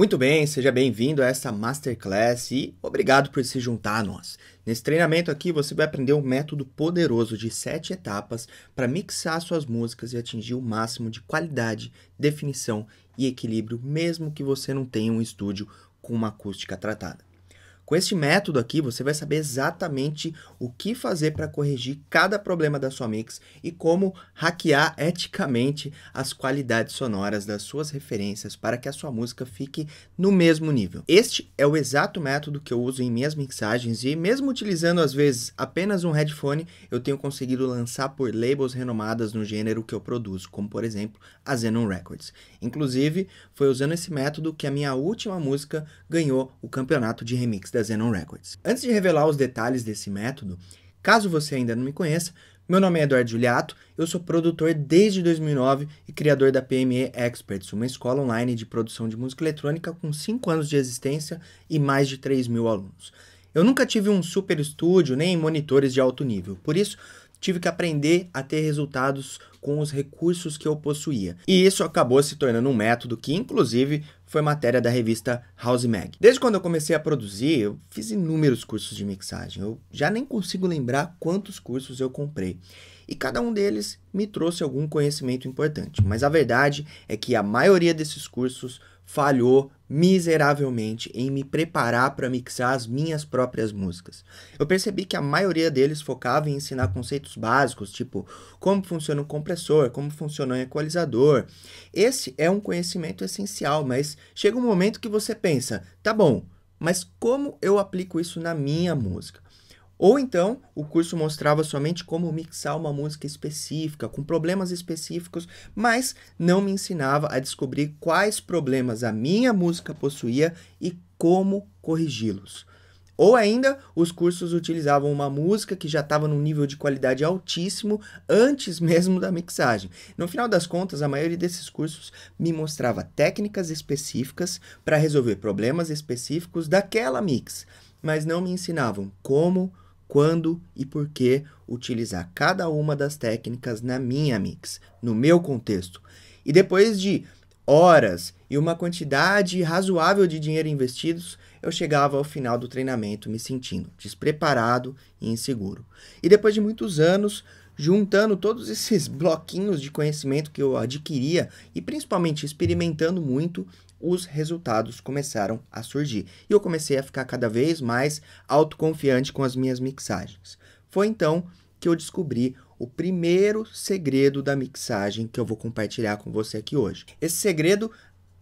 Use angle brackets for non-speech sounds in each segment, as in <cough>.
Muito bem, seja bem-vindo a essa masterclass e obrigado por se juntar a nós. Nesse treinamento aqui você vai aprender um método poderoso de sete etapas para mixar suas músicas e atingir o máximo de qualidade, definição e equilíbrio, mesmo que você não tenha um estúdio com uma acústica tratada. Com este método aqui, você vai saber exatamente o que fazer para corrigir cada problema da sua mix e como hackear eticamente as qualidades sonoras das suas referências para que a sua música fique no mesmo nível. Este é o exato método que eu uso em minhas mixagens e mesmo utilizando às vezes apenas um headphone, eu tenho conseguido lançar por labels renomadas no gênero que eu produzo, como por exemplo a Zenon Records. Inclusive, foi usando esse método que a minha última música ganhou o campeonato de remix da da Zenon Records. Antes de revelar os detalhes desse método, caso você ainda não me conheça, meu nome é Eduardo Giuliato, eu sou produtor desde 2009 e criador da PME Experts, uma escola online de produção de música eletrônica com 5 anos de existência e mais de 3 mil alunos. Eu nunca tive um super estúdio nem monitores de alto nível, por isso tive que aprender a ter resultados com os recursos que eu possuía. E isso acabou se tornando um método que, inclusive, foi matéria da revista House Mag. Desde quando eu comecei a produzir, eu fiz inúmeros cursos de mixagem. Eu já nem consigo lembrar quantos cursos eu comprei. E cada um deles me trouxe algum conhecimento importante. Mas a verdade é que a maioria desses cursos falhou miseravelmente em me preparar para mixar as minhas próprias músicas. Eu percebi que a maioria deles focava em ensinar conceitos básicos, tipo como funciona o compressor, como funciona o equalizador. Esse é um conhecimento essencial, mas chega um momento que você pensa, tá bom, mas como eu aplico isso na minha música? Ou então, o curso mostrava somente como mixar uma música específica, com problemas específicos, mas não me ensinava a descobrir quais problemas a minha música possuía e como corrigi-los. Ou ainda, os cursos utilizavam uma música que já estava num nível de qualidade altíssimo antes <laughs> mesmo da mixagem. No final das contas, a maioria desses cursos me mostrava técnicas específicas para resolver problemas específicos daquela mix, mas não me ensinavam como quando e por que utilizar cada uma das técnicas na minha mix, no meu contexto. E depois de horas e uma quantidade razoável de dinheiro investidos, eu chegava ao final do treinamento me sentindo despreparado e inseguro. E depois de muitos anos, juntando todos esses <laughs> bloquinhos de conhecimento que eu adquiria e principalmente experimentando muito, os resultados começaram a surgir. E eu comecei a ficar cada vez mais autoconfiante com as minhas mixagens. Foi então que eu descobri o primeiro segredo da mixagem que eu vou compartilhar com você aqui hoje. Esse segredo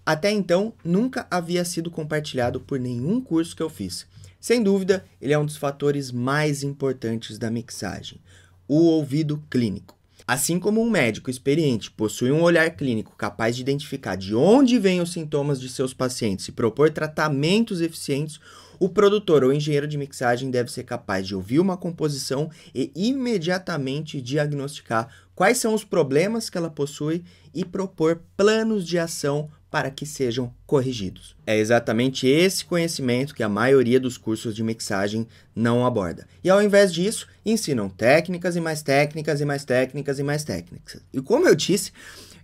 até então nunca havia sido compartilhado por nenhum curso que eu fiz. Sem dúvida, ele é um dos fatores mais importantes da mixagem: o ouvido clínico. Assim como um médico experiente possui um olhar clínico capaz de identificar de onde vêm os sintomas de seus pacientes e propor tratamentos eficientes, o produtor ou engenheiro de mixagem deve ser capaz de ouvir uma composição e imediatamente diagnosticar quais são os problemas que ela possui e propor planos de ação para que sejam corrigidos. É exatamente esse conhecimento que a maioria dos cursos de mixagem não aborda. E ao invés disso, ensinam técnicas e mais técnicas e mais técnicas e mais técnicas. E como eu disse,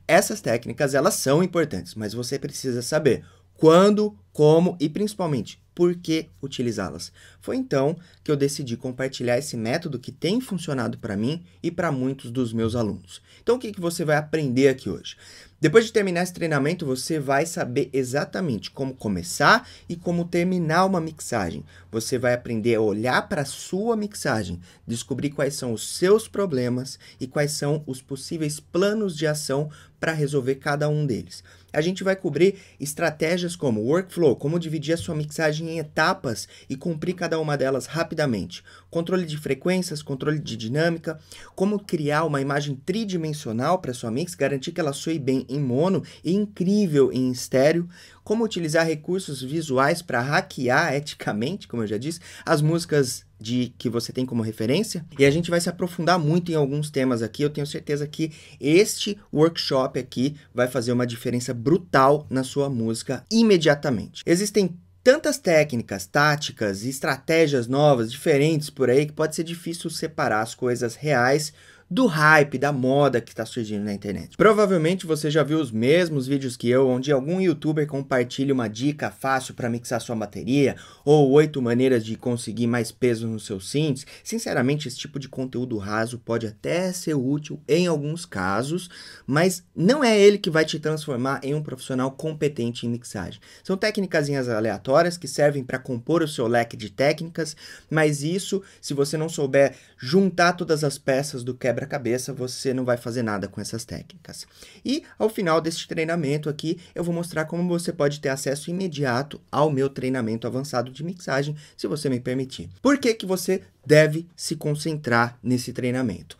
essas técnicas elas são importantes, mas você precisa saber quando, como e principalmente por que utilizá-las. Foi então que eu decidi compartilhar esse método que tem funcionado para mim e para muitos dos meus alunos. Então, o que, que você vai aprender aqui hoje? Depois de terminar esse treinamento, você vai saber exatamente como começar e como terminar uma mixagem. Você vai aprender a olhar para a sua mixagem, descobrir quais são os seus problemas e quais são os possíveis planos de ação para resolver cada um deles. A gente vai cobrir estratégias como workflow, como dividir a sua mixagem em etapas e cumprir cada uma delas rapidamente, controle de frequências, controle de dinâmica, como criar uma imagem tridimensional para sua mix, garantir que ela soe bem em mono e incrível em estéreo, como utilizar recursos visuais para hackear eticamente, como eu já disse, as músicas de que você tem como referência. E a gente vai se aprofundar muito em alguns temas aqui. Eu tenho certeza que este workshop aqui vai fazer uma diferença brutal na sua música imediatamente. Existem tantas técnicas, táticas e estratégias novas, diferentes por aí, que pode ser difícil separar as coisas reais do hype, da moda que está surgindo na internet. Provavelmente você já viu os mesmos vídeos que eu, onde algum youtuber compartilha uma dica fácil para mixar sua bateria, ou oito maneiras de conseguir mais peso nos seus synths. Sinceramente, esse tipo de conteúdo raso pode até ser útil em alguns casos, mas não é ele que vai te transformar em um profissional competente em mixagem. São técnicas aleatórias que servem para compor o seu leque de técnicas, mas isso, se você não souber juntar todas as peças do quebra cabeça você não vai fazer nada com essas técnicas. E ao final deste treinamento aqui, eu vou mostrar como você pode ter acesso imediato ao meu treinamento avançado de mixagem, se você me permitir. Por que, que você deve se concentrar nesse treinamento?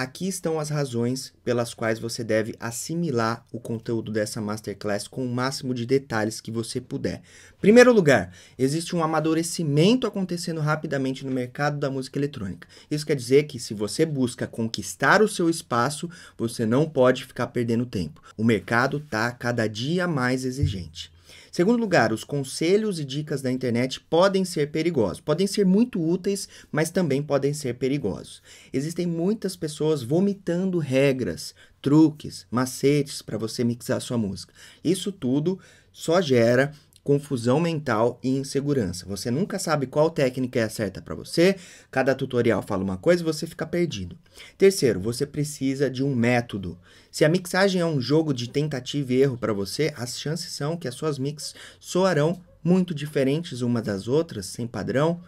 Aqui estão as razões pelas quais você deve assimilar o conteúdo dessa masterclass com o máximo de detalhes que você puder. Primeiro lugar, existe um amadurecimento acontecendo rapidamente no mercado da música eletrônica. Isso quer dizer que se você busca conquistar o seu espaço, você não pode ficar perdendo tempo. O mercado está cada dia mais exigente. Segundo lugar, os conselhos e dicas da internet podem ser perigosos. Podem ser muito úteis, mas também podem ser perigosos. Existem muitas pessoas vomitando regras, truques, macetes para você mixar sua música. Isso tudo só gera confusão mental e insegurança. Você nunca sabe qual técnica é a certa para você, cada tutorial fala uma coisa e você fica perdido. Terceiro, você precisa de um método. Se a mixagem é um jogo de tentativa e erro para você, as chances são que as suas mix soarão muito diferentes umas das outras, sem padrão.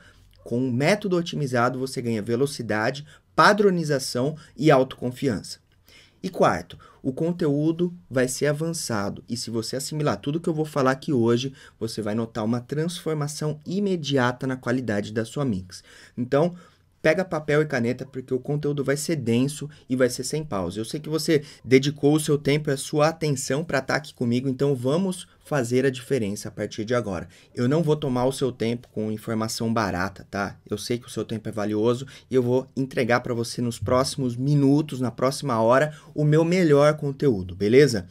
Com um método otimizado, você ganha velocidade, padronização e autoconfiança. E quarto, o conteúdo vai ser avançado e se você assimilar tudo que eu vou falar aqui hoje, você vai notar uma transformação imediata na qualidade da sua mix. Então, pega papel e caneta porque o conteúdo vai ser denso e vai ser sem pausa. Eu sei que você dedicou o seu tempo e a sua atenção para estar tá aqui comigo, então vamos fazer a diferença a partir de agora. Eu não vou tomar o seu tempo com informação barata, tá? Eu sei que o seu tempo é valioso e eu vou entregar para você nos próximos minutos, na próxima hora, o meu melhor conteúdo, beleza?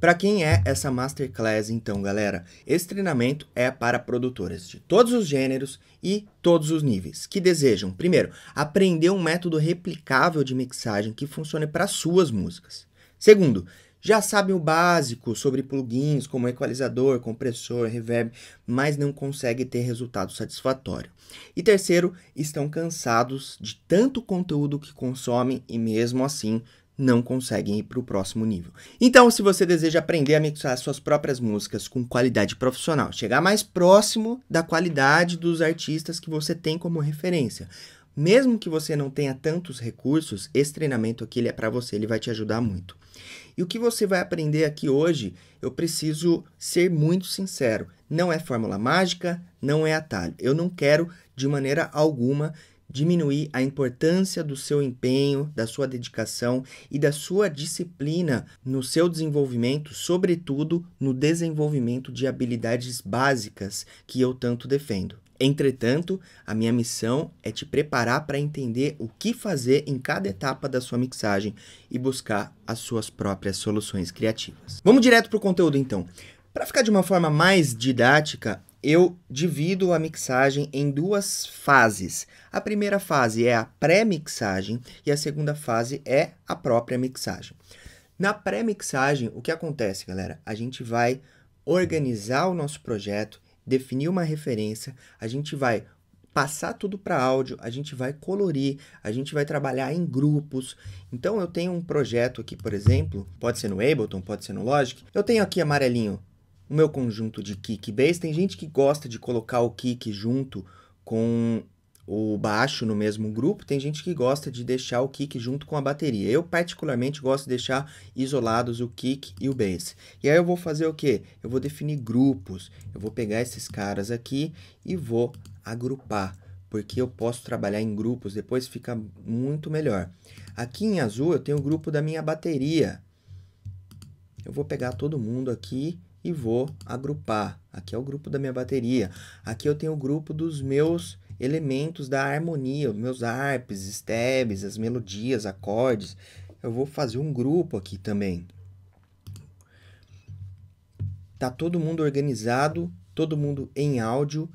Para quem é essa masterclass então, galera? Esse treinamento é para produtoras de todos os gêneros e todos os níveis que desejam, primeiro, aprender um método replicável de mixagem que funcione para suas músicas. Segundo, já sabem o básico sobre plugins como equalizador, compressor, reverb, mas não conseguem ter resultado satisfatório. E terceiro, estão cansados de tanto conteúdo que consomem e mesmo assim não conseguem ir para o próximo nível. Então, se você deseja aprender a mixar suas próprias músicas com qualidade profissional, chegar mais próximo da qualidade dos artistas que você tem como referência, mesmo que você não tenha tantos recursos, esse treinamento aqui ele é para você, ele vai te ajudar muito. E o que você vai aprender aqui hoje, eu preciso ser muito sincero, não é fórmula mágica, não é atalho. Eu não quero de maneira alguma diminuir a importância do seu empenho, da sua dedicação e da sua disciplina no seu desenvolvimento, sobretudo no desenvolvimento de habilidades básicas que eu tanto defendo. Entretanto, a minha missão é te preparar para entender o que fazer em cada etapa da sua mixagem e buscar as suas próprias soluções criativas. Vamos direto para o conteúdo então. Para ficar de uma forma mais didática, eu divido a mixagem em duas fases. A primeira fase é a pré-mixagem e a segunda fase é a própria mixagem. Na pré-mixagem, o que acontece, galera? A gente vai organizar o nosso projeto, definir uma referência, a gente vai passar tudo para áudio, a gente vai colorir, a gente vai trabalhar em grupos. Então eu tenho um projeto aqui, por exemplo, pode ser no Ableton, pode ser no Logic. Eu tenho aqui amarelinho o meu conjunto de kick bass. Tem gente que gosta de colocar o kick junto com o baixo no mesmo grupo, tem gente que gosta de deixar o kick junto com a bateria. Eu particularmente gosto de deixar isolados o kick e o bass. E aí eu vou fazer o que? Eu vou definir grupos. Eu vou pegar esses caras aqui e vou agrupar, porque eu posso trabalhar em grupos, depois fica muito melhor. Aqui em azul eu tenho o grupo da minha bateria. Eu vou pegar todo mundo aqui e vou agrupar. Aqui é o grupo da minha bateria. Aqui eu tenho o grupo dos meus elementos da harmonia, os meus arpes stabs, as melodias, acordes. Eu vou fazer um grupo aqui também. Tá todo mundo organizado, todo mundo em áudio,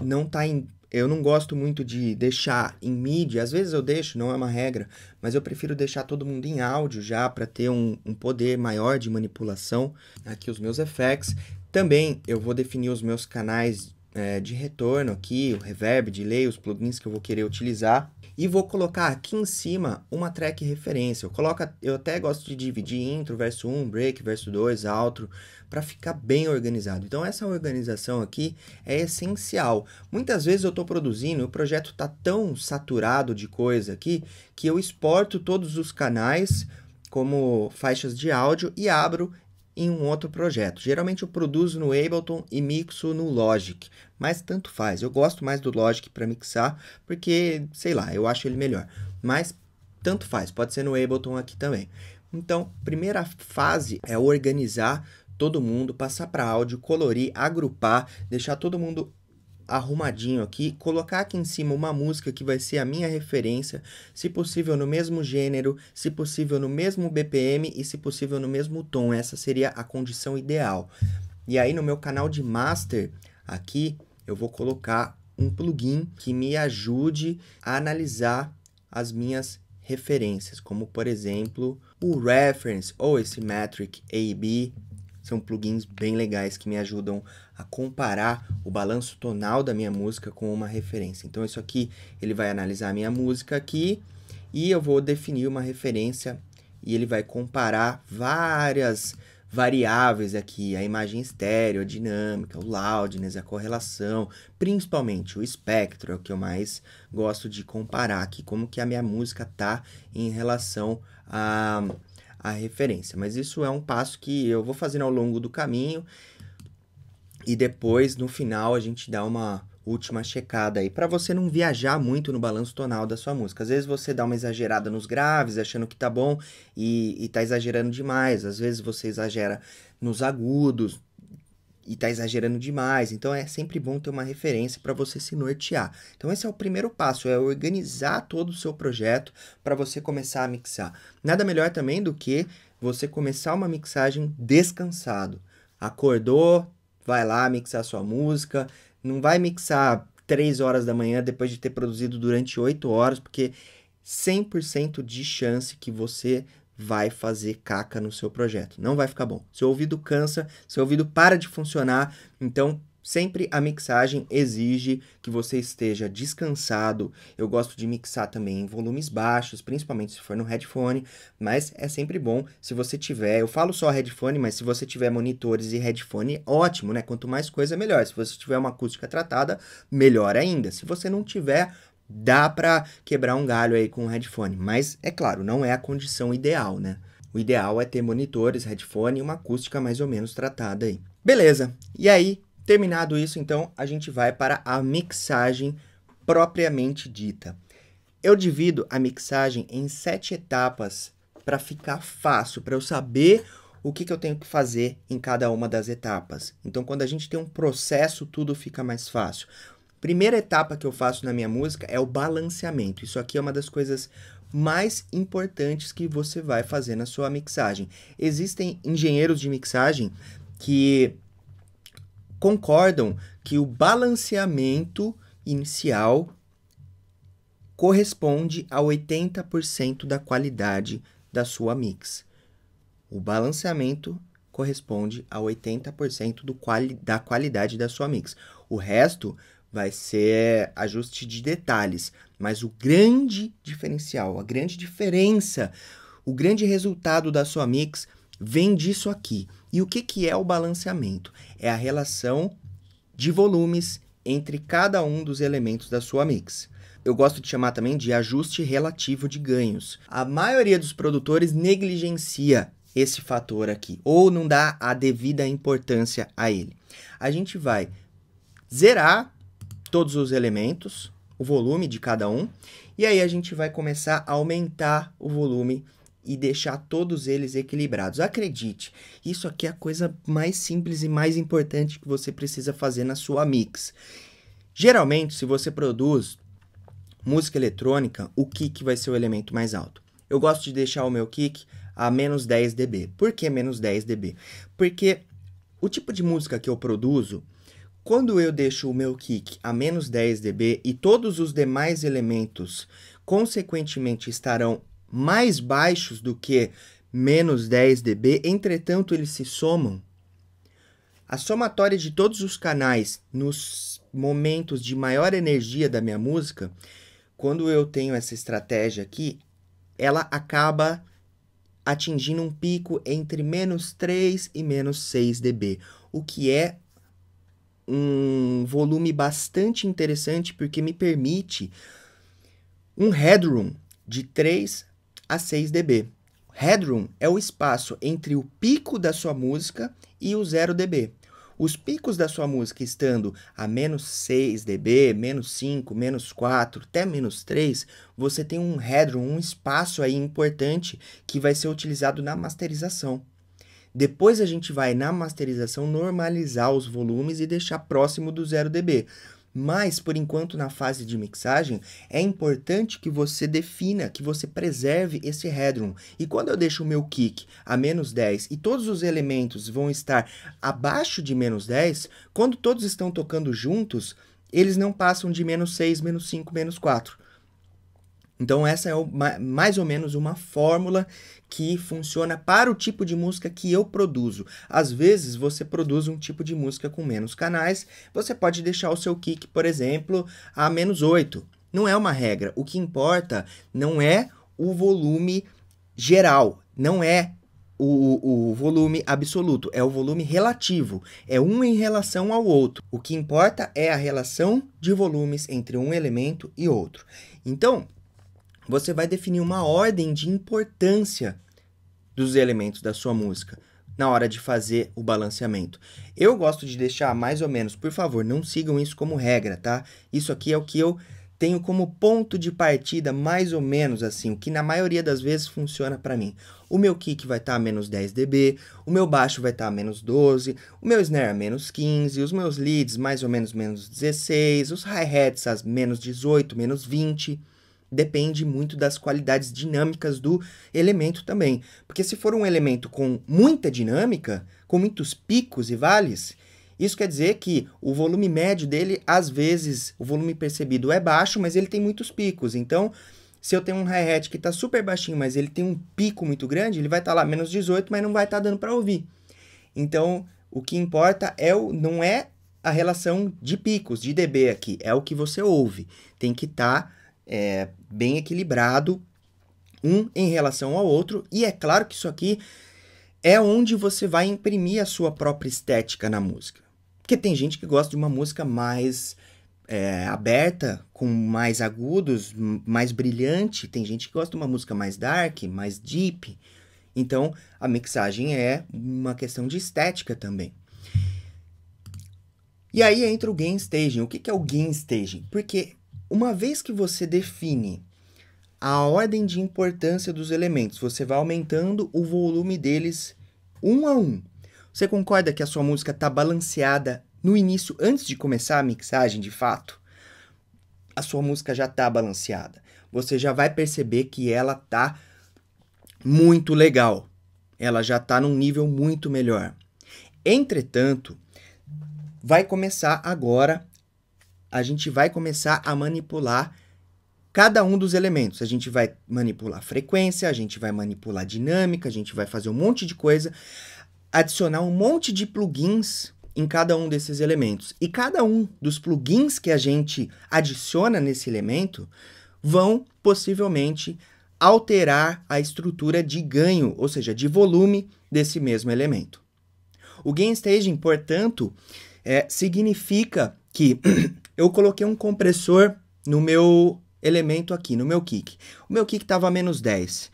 não tá em eu não gosto muito de deixar em mídia, às vezes eu deixo, não é uma regra, mas eu prefiro deixar todo mundo em áudio já para ter um, um, poder maior de manipulação. Aqui os meus effects. Também eu vou definir os meus canais é, de retorno aqui, o reverb, delay, os plugins que eu vou querer utilizar. E vou colocar aqui em cima uma track referência. Eu, coloco, eu até gosto de dividir intro, verso 1, break, verso 2, outro, para ficar bem organizado. Então essa organização aqui é essencial. Muitas vezes eu estou produzindo, o projeto está tão saturado de coisa aqui que eu exporto todos os canais como faixas de áudio e abro em um outro projeto. Geralmente eu produzo no Ableton e mixo no Logic, mas tanto faz. Eu gosto mais do Logic para mixar porque, sei lá, eu acho ele melhor. Mas tanto faz, pode ser no Ableton aqui também. Então, primeira fase é organizar todo mundo, passar para áudio, colorir, agrupar, deixar todo mundo arrumadinho aqui, colocar aqui em cima uma música que vai ser a minha referência, se possível no mesmo gênero, se possível no mesmo BPM e se possível no mesmo tom. Essa seria a condição ideal. E aí no meu canal de master aqui, eu vou colocar um plugin que me ajude a analisar as minhas referências, como por exemplo, o reference ou esse metric AB são plugins bem legais que me ajudam a comparar o balanço tonal da minha música com uma referência. Então isso aqui, ele vai analisar a minha música aqui e eu vou definir uma referência e ele vai comparar várias variáveis aqui, a imagem estéreo, a dinâmica, o loudness, a correlação, principalmente o espectro, é o que eu mais gosto de comparar aqui, como que a minha música tá em relação a a referência. Mas isso é um passo que eu vou fazendo ao longo do caminho e depois no final a gente dá uma última checada aí para você não viajar muito no balanço tonal da sua música. Às vezes você dá uma exagerada nos graves, achando que tá bom e, e tá exagerando demais. Às vezes você exagera nos agudos, e tá exagerando demais. Então é sempre bom ter uma referência para você se nortear. Então esse é o primeiro passo, é organizar todo o seu projeto para você começar a mixar. Nada melhor também do que você começar uma mixagem descansado. Acordou, vai lá mixar sua música, não vai mixar 3 horas da manhã depois de ter produzido durante 8 horas, porque 100% de chance que você vai fazer caca no seu projeto. Não vai ficar bom. Seu ouvido cansa, seu ouvido para de funcionar. Então, sempre a mixagem exige que você esteja descansado. Eu gosto de mixar também em volumes baixos, principalmente se for no headphone, mas é sempre bom se você tiver. Eu falo só headphone, mas se você tiver monitores e headphone, ótimo, né? Quanto mais coisa, melhor. Se você tiver uma acústica tratada, melhor ainda. Se você não tiver, dá para quebrar um galho aí com o headphone, mas é claro, não é a condição ideal, né? O ideal é ter monitores, headphone e uma acústica mais ou menos tratada aí. Beleza. E aí, terminado isso, então a gente vai para a mixagem propriamente dita. Eu divido a mixagem em sete etapas para ficar fácil, para eu saber o que, que eu tenho que fazer em cada uma das etapas. Então, quando a gente tem um processo, tudo fica mais fácil. Primeira etapa que eu faço na minha música é o balanceamento. Isso aqui é uma das coisas mais importantes que você vai fazer na sua mixagem. Existem engenheiros de mixagem que concordam que o balanceamento inicial corresponde a 80% da qualidade da sua mix. O balanceamento corresponde a 80% quali da qualidade da sua mix. O resto vai ser ajuste de detalhes, mas o grande diferencial, a grande diferença, o grande resultado da sua mix vem disso aqui. E o que, que é o balanceamento? É a relação de volumes entre cada um dos elementos da sua mix. Eu gosto de chamar também de ajuste relativo de ganhos. A maioria dos produtores negligencia esse fator aqui, ou não dá a devida importância a ele. A gente vai zerar todos os elementos, o volume de cada um, e aí a gente vai começar a aumentar o volume e deixar todos eles equilibrados. Acredite, isso aqui é a coisa mais simples e mais importante que você precisa fazer na sua mix. Geralmente, se você produz música eletrônica, o kick vai ser o elemento mais alto. Eu gosto de deixar o meu kick a menos 10 dB. Por que menos 10 dB? Porque o tipo de música que eu produzo quando eu deixo o meu kick a menos 10 dB e todos os demais elementos consequentemente estarão mais baixos do que menos 10 dB, entretanto eles se somam, a somatória de todos os canais nos momentos de maior energia da minha música, quando eu tenho essa estratégia aqui, ela acaba atingindo um pico entre menos 3 e menos 6 dB, o que é um volume bastante interessante porque me permite um headroom de 3 a 6 dB. Headroom é o espaço entre o pico da sua música e o 0 dB. Os picos da sua música estando a menos 6 dB, menos 5, menos 4, até menos 3, você tem um headroom, um espaço aí importante que vai ser utilizado na masterização. Depois a gente vai na masterização normalizar os volumes e deixar próximo do 0 dB. Mas, por enquanto, na fase de mixagem, é importante que você defina, que você preserve esse headroom. E quando eu deixo o meu kick a menos 10 e todos os elementos vão estar abaixo de menos 10, quando todos estão tocando juntos, eles não passam de menos 6, menos 5, menos 4. Então, essa é o, mais ou menos uma fórmula que funciona para o tipo de música que eu produzo. Às vezes você produz um tipo de música com menos canais, você pode deixar o seu kick, por exemplo, a menos 8. Não é uma regra. O que importa não é o volume geral, não é o, o, volume absoluto, é o volume relativo, é um em relação ao outro. O que importa é a relação de volumes entre um elemento e outro. Então, você vai definir uma ordem de importância dos elementos da sua música na hora de fazer o balanceamento. Eu gosto de deixar mais ou menos, por favor, não sigam isso como regra, tá? Isso aqui é o que eu tenho como ponto de partida, mais ou menos assim, o que na maioria das vezes funciona para mim. O meu kick vai estar tá a menos 10 dB, o meu baixo vai estar tá a menos 12, o meu snare a menos 15, os meus leads mais ou menos menos 16, os hi-hats a menos 18, menos 20 depende muito das qualidades dinâmicas do elemento também. Porque se for um elemento com muita dinâmica, com muitos picos e vales, isso quer dizer que o volume médio dele, às vezes, o volume percebido é baixo, mas ele tem muitos picos. Então, se eu tenho um hi-hat que está super baixinho, mas ele tem um pico muito grande, ele vai estar tá lá menos 18, mas não vai estar tá dando para ouvir. Então, o que importa é o, não é a relação de picos, de dB aqui, é o que você ouve. Tem que estar tá é, bem equilibrado, um em relação ao outro, e é claro que isso aqui é onde você vai imprimir a sua própria estética na música. Porque tem gente que gosta de uma música mais é, aberta, com mais agudos, mais brilhante, tem gente que gosta de uma música mais dark, mais deep. Então, a mixagem é uma questão de estética também. E aí entra o game staging. O que é o game staging? Porque uma vez que você define a ordem de importância dos elementos, você vai aumentando o volume deles um a um. Você concorda que a sua música está balanceada no início, antes de começar a mixagem de fato? A sua música já está balanceada. Você já vai perceber que ela está muito legal. Ela já está num nível muito melhor. Entretanto, vai começar agora a gente vai começar a manipular cada um dos elementos. A gente vai manipular frequência, a gente vai manipular dinâmica, a gente vai fazer um monte de coisa, adicionar um monte de plugins em cada um desses elementos. E cada um dos plugins que a gente adiciona nesse elemento vão possivelmente alterar a estrutura de ganho, ou seja, de volume desse mesmo elemento. O gain staging, portanto, é, significa que <clears throat> eu coloquei um compressor no meu elemento aqui, no meu kick. O meu kick estava menos 10.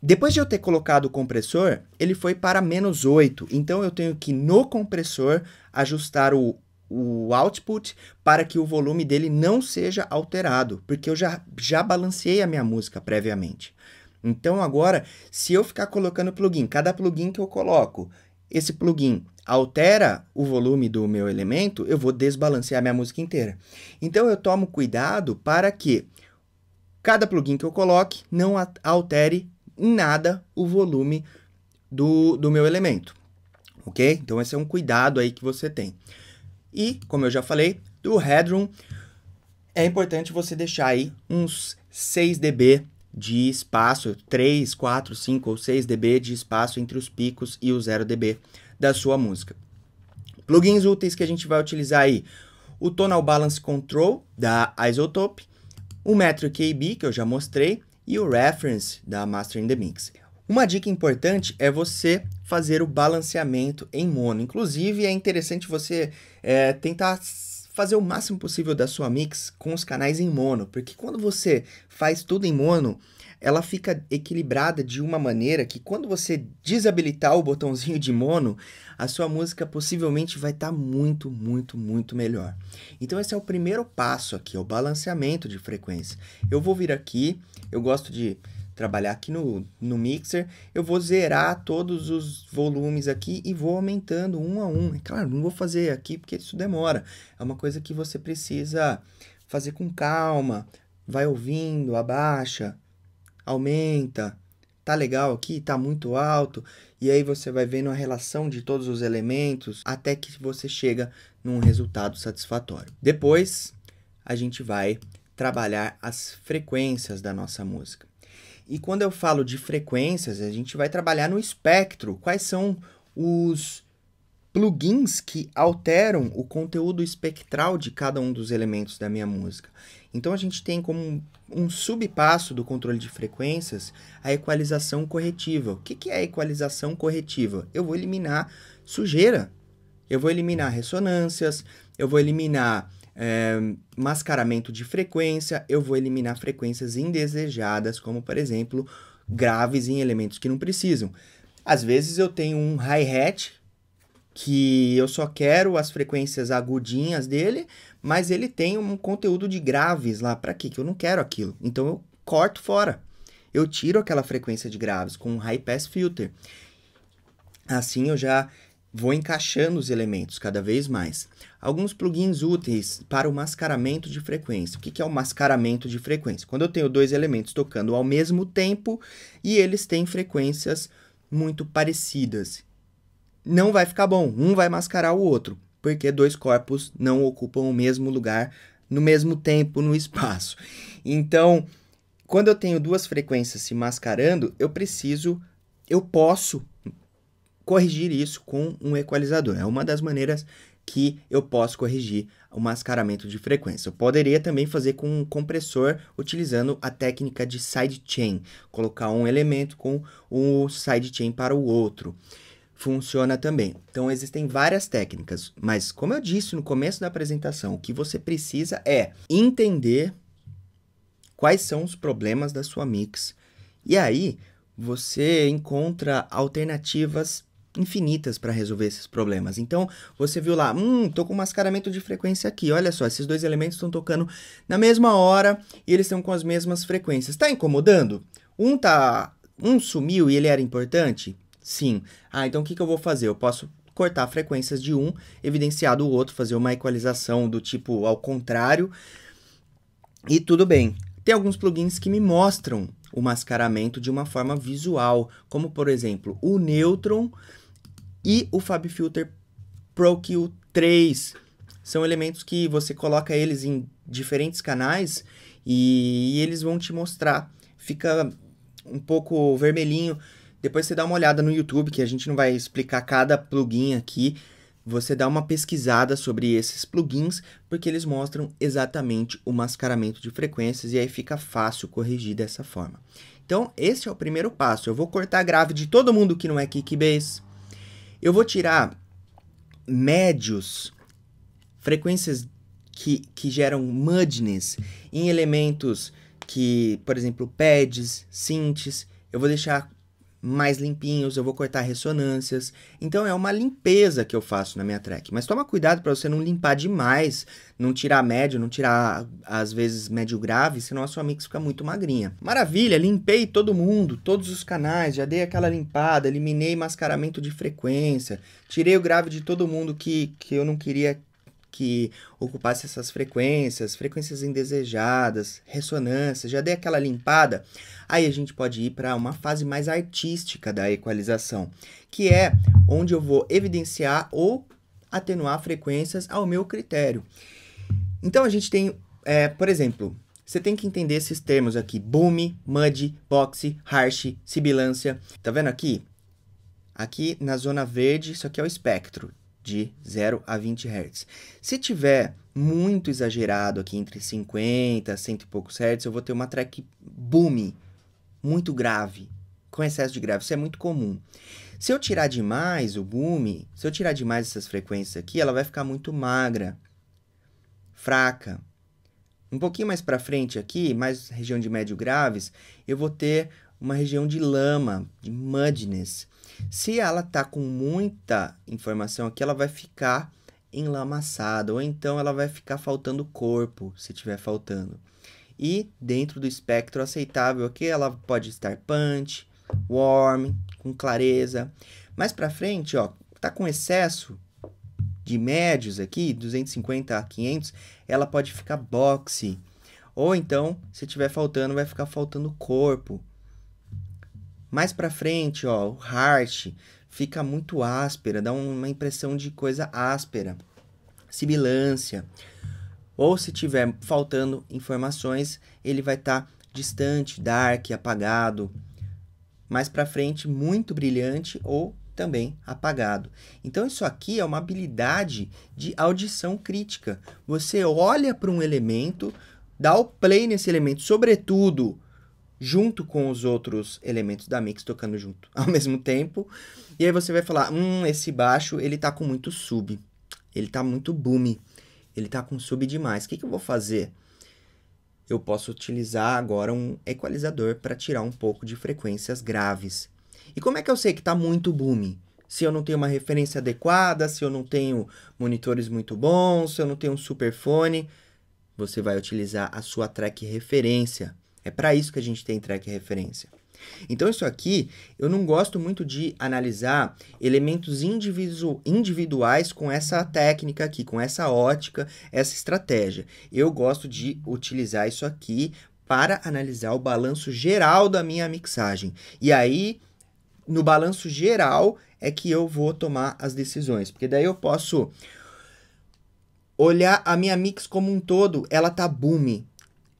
Depois de eu ter colocado o compressor, ele foi para menos 8. Então eu tenho que, no compressor, ajustar o, o output para que o volume dele não seja alterado, porque eu já, já balanceei a minha música previamente. Então agora, se eu ficar colocando plugin, cada plugin que eu coloco, esse plugin altera o volume do meu elemento, eu vou desbalancear minha música inteira. Então eu tomo cuidado para que cada plugin que eu coloque não altere em nada o volume do, do meu elemento, ok? Então esse é um cuidado aí que você tem. E, como eu já falei, do Headroom, é importante você deixar aí uns 6 dB de espaço, 3, 4, 5 ou 6 dB de espaço entre os picos e o 0 dB da sua música. Plugins úteis que a gente vai utilizar aí, o Tonal Balance Control da Isotope, o Metro KB que eu já mostrei e o Reference da Mastering the Mix. Uma dica importante é você fazer o balanceamento em mono. Inclusive, é interessante você é, tentar fazer o máximo possível da sua mix com os canais em mono, porque quando você faz tudo em mono, ela fica equilibrada de uma maneira que quando você desabilitar o botãozinho de mono, a sua música possivelmente vai estar tá muito, muito, muito melhor. Então esse é o primeiro passo aqui, é o balanceamento de frequência. Eu vou vir aqui, eu gosto de trabalhar aqui no, no mixer, eu vou zerar todos os volumes aqui e vou aumentando um a um. É claro, não vou fazer aqui porque isso demora. É uma coisa que você precisa fazer com calma. Vai ouvindo, abaixa, aumenta. Tá legal aqui, tá muito alto. E aí você vai vendo a relação de todos os elementos até que você chega num resultado satisfatório. Depois, a gente vai trabalhar as frequências da nossa música. E quando eu falo de frequências, a gente vai trabalhar no espectro. Quais são os plugins que alteram o conteúdo espectral de cada um dos elementos da minha música. Então a gente tem como um, subpasso do controle de frequências a equalização corretiva. O que é a equalização corretiva? Eu vou eliminar sujeira, eu vou eliminar ressonâncias, eu vou eliminar é, mascaramento de frequência, eu vou eliminar frequências indesejadas, como por exemplo, graves em elementos que não precisam. Às vezes eu tenho um hi-hat que eu só quero as frequências agudinhas dele, mas ele tem um conteúdo de graves lá para quê? Que eu não quero aquilo. Então eu corto fora. Eu tiro aquela frequência de graves com um high pass filter. Assim eu já vou encaixando os elementos cada vez mais alguns plugins úteis para o mascaramento de frequência. O que é o mascaramento de frequência? Quando eu tenho dois elementos tocando ao mesmo tempo e eles têm frequências muito parecidas. Não vai ficar bom, um vai mascarar o outro, porque dois corpos não ocupam o mesmo lugar no mesmo tempo no espaço. Então, quando eu tenho duas frequências se mascarando, eu preciso, eu posso corrigir isso com um equalizador. É uma das maneiras que eu posso corrigir o mascaramento de frequência. Eu poderia também fazer com um compressor utilizando a técnica de sidechain, colocar um elemento com o sidechain para o outro. Funciona também. Então existem várias técnicas, mas como eu disse no começo da apresentação, o que você precisa é entender quais são os problemas da sua mix. E aí você encontra alternativas infinitas para resolver esses problemas. Então, você viu lá, hum, tô com mascaramento de frequência aqui. Olha só, esses dois elementos estão tocando na mesma hora e eles estão com as mesmas frequências. Está incomodando? Um tá, um sumiu e ele era importante? Sim. Ah, então o que, que eu vou fazer? Eu posso cortar frequências de um, evidenciar do outro, fazer uma equalização do tipo ao contrário. E tudo bem. Tem alguns plugins que me mostram o mascaramento de uma forma visual, como por exemplo o Neutron e o FabFilter Pro ProQ 3. São elementos que você coloca eles em diferentes canais e, e eles vão te mostrar. Fica um pouco vermelhinho. Depois você dá uma olhada no YouTube, que a gente não vai explicar cada plugin aqui. Você dá uma pesquisada sobre esses plugins, porque eles mostram exatamente o mascaramento de frequências e aí fica fácil corrigir dessa forma. Então, esse é o primeiro passo. Eu vou cortar a grave de todo mundo que não é Kickbase eu vou tirar médios, frequências que, que geram mudness em elementos que, por exemplo, pads, synths. Eu vou deixar mais limpinhos, eu vou cortar ressonâncias. Então é uma limpeza que eu faço na minha track. Mas toma cuidado para você não limpar demais, não tirar médio, não tirar às vezes médio grave, senão a sua mix fica muito magrinha. Maravilha, limpei todo mundo, todos os canais, já dei aquela limpada, eliminei mascaramento de frequência, tirei o grave de todo mundo que, que eu não queria que ocupasse essas frequências, frequências indesejadas, ressonâncias, já dei aquela limpada, aí a gente pode ir para uma fase mais artística da equalização, que é onde eu vou evidenciar ou atenuar frequências ao meu critério. Então a gente tem, é, por exemplo, você tem que entender esses termos aqui: boom, mud, boxe, harsh, sibilância. Tá vendo aqui? Aqui na zona verde, isso aqui é o espectro de 0 a 20 Hz. Se tiver muito exagerado aqui entre 50 a 100 e poucos Hz, eu vou ter uma track boom muito grave, com excesso de grave, isso é muito comum. Se eu tirar demais o boom, se eu tirar demais essas frequências aqui, ela vai ficar muito magra, fraca. Um pouquinho mais para frente aqui, mais região de médio graves, eu vou ter uma região de lama, de mudness. Se ela tá com muita informação aqui, ela vai ficar enlamaçada, ou então ela vai ficar faltando corpo, se tiver faltando. E dentro do espectro aceitável aqui, ela pode estar punch, warm, com clareza. Mais para frente, ó, tá com excesso de médios aqui, 250 a 500, ela pode ficar boxe. Ou então, se tiver faltando, vai ficar faltando corpo. Mais para frente, ó, o heart fica muito áspera, dá uma impressão de coisa áspera, sibilância. Ou se tiver faltando informações, ele vai estar tá distante, dark, apagado. Mais para frente, muito brilhante ou também apagado. Então, isso aqui é uma habilidade de audição crítica. Você olha para um elemento, dá o play nesse elemento, sobretudo junto com os outros elementos da mix tocando junto <laughs> ao mesmo tempo. E aí você vai falar, hum, esse baixo ele tá com muito sub, ele tá muito boom, ele tá com sub demais. O que, que eu vou fazer? Eu posso utilizar agora um equalizador para tirar um pouco de frequências graves. E como é que eu sei que tá muito boom? Se eu não tenho uma referência adequada, se eu não tenho monitores muito bons, se eu não tenho um superfone, você vai utilizar a sua track referência. É para isso que a gente tem track referência. Então, isso aqui, eu não gosto muito de analisar elementos individu individuais com essa técnica aqui, com essa ótica, essa estratégia. Eu gosto de utilizar isso aqui para analisar o balanço geral da minha mixagem. E aí, no balanço geral, é que eu vou tomar as decisões, porque daí eu posso olhar a minha mix como um todo, ela tá boom,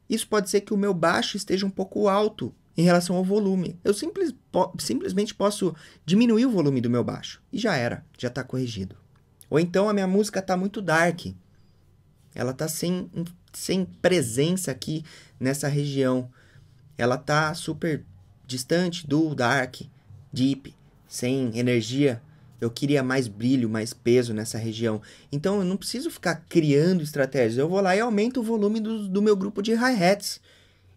isso pode ser que o meu baixo esteja um pouco alto em relação ao volume. Eu simples, po simplesmente posso diminuir o volume do meu baixo e já era, já está corrigido. Ou então a minha música está muito dark, ela está sem, sem presença aqui nessa região, ela está super distante do dark, deep, sem energia eu queria mais brilho, mais peso nessa região. Então eu não preciso ficar criando estratégias. Eu vou lá e aumento o volume do, do meu grupo de hi-hats.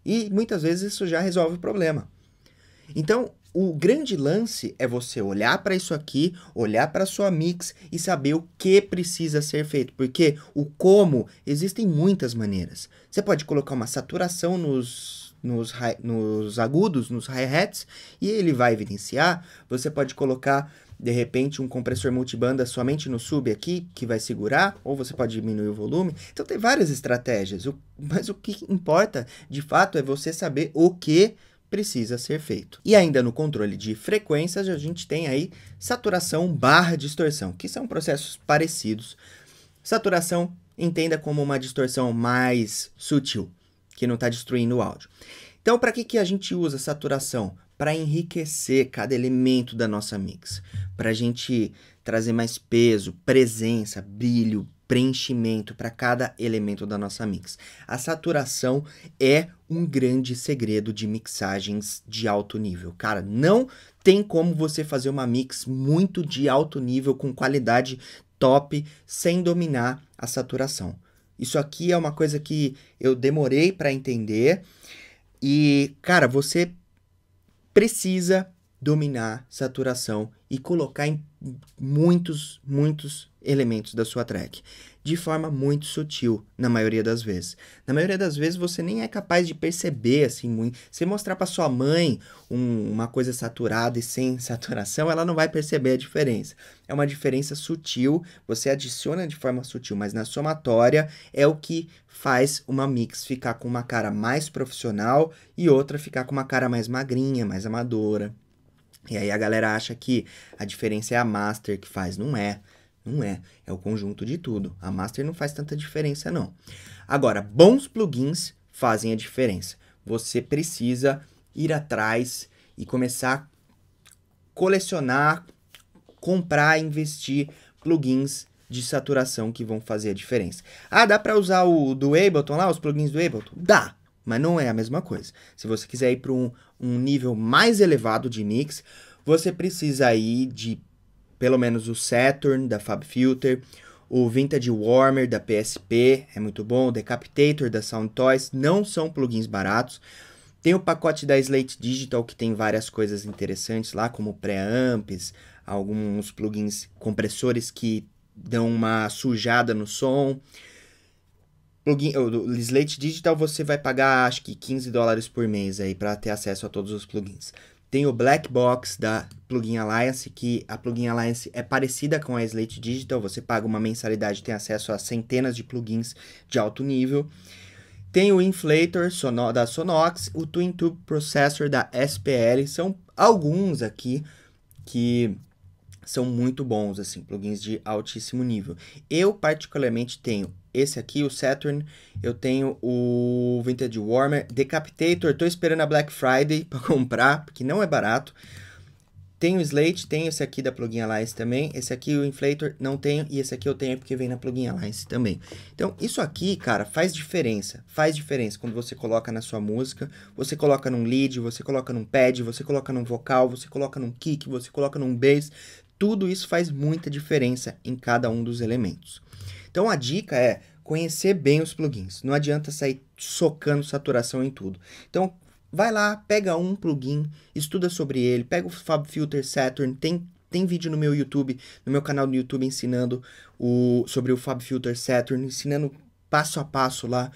E muitas vezes isso já resolve o problema. Então, o grande lance é você olhar para isso aqui, olhar para sua mix e saber o que precisa ser feito, porque o como existem muitas maneiras. Você pode colocar uma saturação nos nos, nos agudos, nos hi-hats, e ele vai evidenciar. Você pode colocar de repente um compressor multibanda somente no sub aqui, que vai segurar, ou você pode diminuir o volume. Então tem várias estratégias, mas o que importa de fato é você saber o que precisa ser feito. E ainda no controle de frequências, a gente tem aí saturação barra distorção, que são processos parecidos. Saturação, entenda como uma distorção mais sutil, que não está destruindo o áudio. Então, para que, que a gente usa saturação? para enriquecer cada elemento da nossa mix, para a gente trazer mais peso, presença, brilho, preenchimento para cada elemento da nossa mix. A saturação é um grande segredo de mixagens de alto nível. Cara, não tem como você fazer uma mix muito de alto nível com qualidade top sem dominar a saturação. Isso aqui é uma coisa que eu demorei para entender. E, cara, você precisa dominar saturação e colocar em muitos, muitos elementos da sua track de forma muito sutil, na maioria das vezes. Na maioria das vezes você nem é capaz de perceber assim muito. Se mostrar para sua mãe um, uma coisa saturada e sem <laughs> saturação, ela não vai perceber a diferença. É uma diferença sutil, você adiciona de forma sutil, mas na somatória é o que faz uma mix ficar com uma cara mais profissional e outra ficar com uma cara mais magrinha, mais amadora. E aí a galera acha que a diferença é a master que faz, não é. Não é, é o conjunto de tudo. A master não faz tanta diferença não. Agora, bons plugins fazem a diferença. Você precisa ir atrás e começar a colecionar, comprar, investir plugins de saturação que vão fazer a diferença. Ah, dá para usar o do Ableton lá, os plugins do Ableton? Dá, mas não é a mesma coisa. Se você quiser ir para um, um nível mais elevado de mix, você precisa ir de pelo menos o Saturn da FabFilter, o Vintage Warmer da PSP é muito bom, o Decapitator da Soundtoys, não são plugins baratos. Tem o pacote da Slate Digital que tem várias coisas interessantes lá, como preamps, alguns plugins compressores que dão uma sujada no som. Plugin, o Slate Digital você vai pagar acho que 15 dólares por mês aí para ter acesso a todos os plugins. Tem o Black Box da Plugin Alliance, que a Plugin Alliance é parecida com a Slate Digital, você paga uma mensalidade e tem acesso a centenas de plugins de alto nível. Tem o Inflator Sono da Sonox, o Twin Tube Processor da SPL, são alguns aqui que são muito bons, assim, plugins de altíssimo nível. Eu particularmente tenho esse aqui, o Saturn. Eu tenho o Vintage Warmer. Decapitator, tô esperando a Black Friday <laughs> para comprar, porque não é barato. Tenho o Slate, tenho esse aqui da Plugin Alliance também. Esse aqui, o Inflator, não tenho. E esse aqui eu tenho porque vem na Plugin Alliance também. Então, isso aqui, cara, faz diferença. Faz diferença quando você coloca na sua música. Você coloca num lead, você coloca num pad, você coloca num vocal, você coloca num kick, você coloca num bass. Tudo isso faz muita diferença em cada um dos elementos. Então a dica é conhecer bem os plugins. Não adianta sair socando saturação em tudo. Então vai lá, pega um plugin, estuda sobre ele, pega o Fab Filter Saturn, tem tem vídeo no meu YouTube, no meu canal do YouTube ensinando o, sobre o Fab Filter Saturn, ensinando passo a passo lá.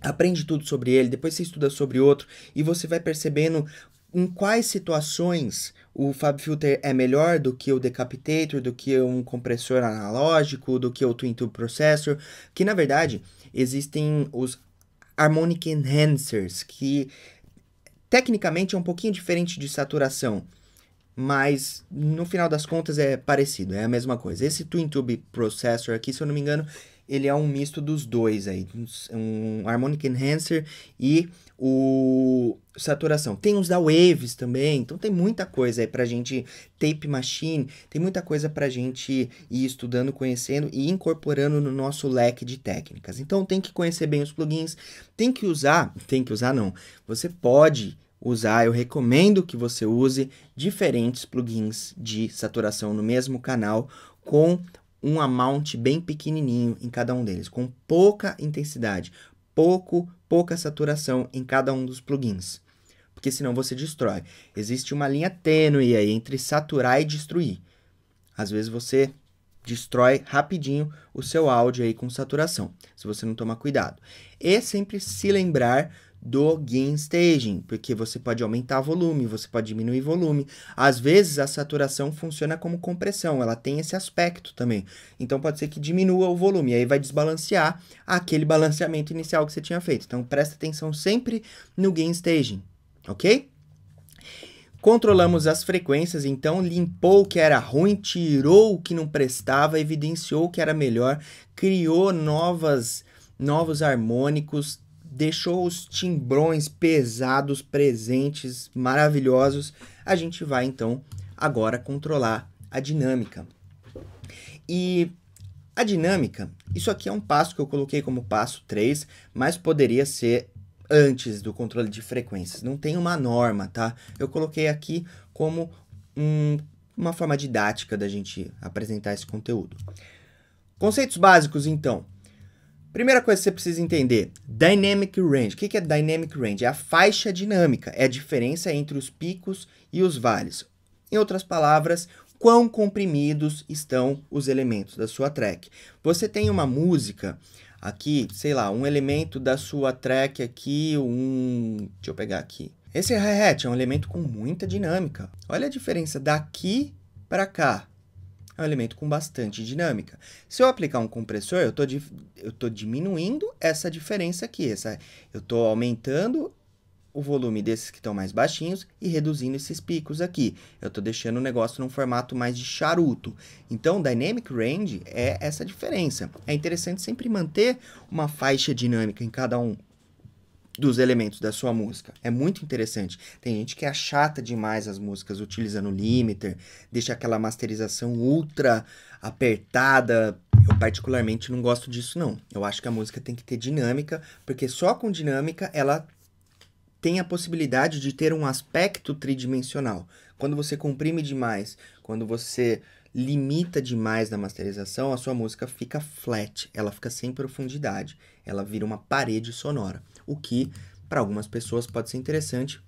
Aprende tudo sobre ele, depois você estuda sobre outro e você vai percebendo em quais situações o Fab Filter é melhor do que o Decapitator, do que um compressor analógico, do que o Twin Tube Processor, que na verdade existem os Harmonic Enhancers, que tecnicamente é um pouquinho diferente de saturação, mas no final das contas é parecido, é a mesma coisa. Esse Twin Tube Processor aqui, se eu não me engano, ele é um misto dos dois aí, um Harmonic Enhancer e o saturação. Tem os da Waves também, então tem muita coisa aí pra gente, tape machine, tem muita coisa pra gente ir estudando, conhecendo e incorporando no nosso leque de técnicas. Então tem que conhecer bem os plugins, tem que usar, tem que usar não, você pode usar, eu recomendo que você use diferentes plugins de saturação no mesmo canal com um amount bem pequenininho em cada um deles, com pouca intensidade, pouco, pouca saturação em cada um dos plugins, porque senão você destrói. Existe uma linha tênue aí entre saturar e destruir. Às vezes você destrói rapidinho o seu áudio aí com saturação, se você não tomar cuidado. E sempre se lembrar do gain staging, porque você pode aumentar volume, você pode diminuir volume. Às vezes a saturação funciona como compressão, ela tem esse aspecto também. Então pode ser que diminua o volume, aí vai desbalancear aquele balanceamento inicial que você tinha feito. Então presta atenção sempre no gain staging, ok? Controlamos as frequências, então limpou o que era ruim, tirou o que não prestava, evidenciou o que era melhor, criou novas novos harmônicos, deixou os timbrões pesados presentes, maravilhosos. A gente vai então agora controlar a dinâmica. E a dinâmica, isso aqui é um passo que eu coloquei como passo 3, mas poderia ser antes do controle de frequências. Não tem uma norma, tá? Eu coloquei aqui como um, uma forma didática da gente apresentar esse conteúdo. Conceitos básicos, então. Primeira coisa que você precisa entender, dynamic range. O que é dynamic range? É a faixa dinâmica, é a diferença entre os picos e os vales. Em outras palavras, quão comprimidos estão os elementos da sua track. Você tem uma música aqui, sei lá, um elemento da sua track aqui, um... deixa eu pegar aqui. Esse hi-hat é um elemento com muita dinâmica. Olha a diferença daqui para cá é um elemento com bastante dinâmica. Se eu aplicar um compressor, eu estou diminuindo essa diferença aqui. Essa, eu estou aumentando o volume desses que estão mais baixinhos e reduzindo esses picos aqui. Eu estou deixando o negócio num formato mais de charuto. Então, dynamic range é essa diferença. É interessante sempre manter uma faixa dinâmica em cada um dos elementos da sua música. É muito interessante. Tem gente que é chata demais as músicas utilizando limiter, deixa aquela masterização ultra apertada. Eu particularmente não gosto disso não. Eu acho que a música tem que ter dinâmica, porque só com dinâmica ela tem a possibilidade de ter um aspecto tridimensional. Quando você comprime demais, quando você limita demais na masterização, a sua música fica flat, ela fica sem profundidade, ela vira uma parede sonora o que para algumas pessoas pode ser interessante,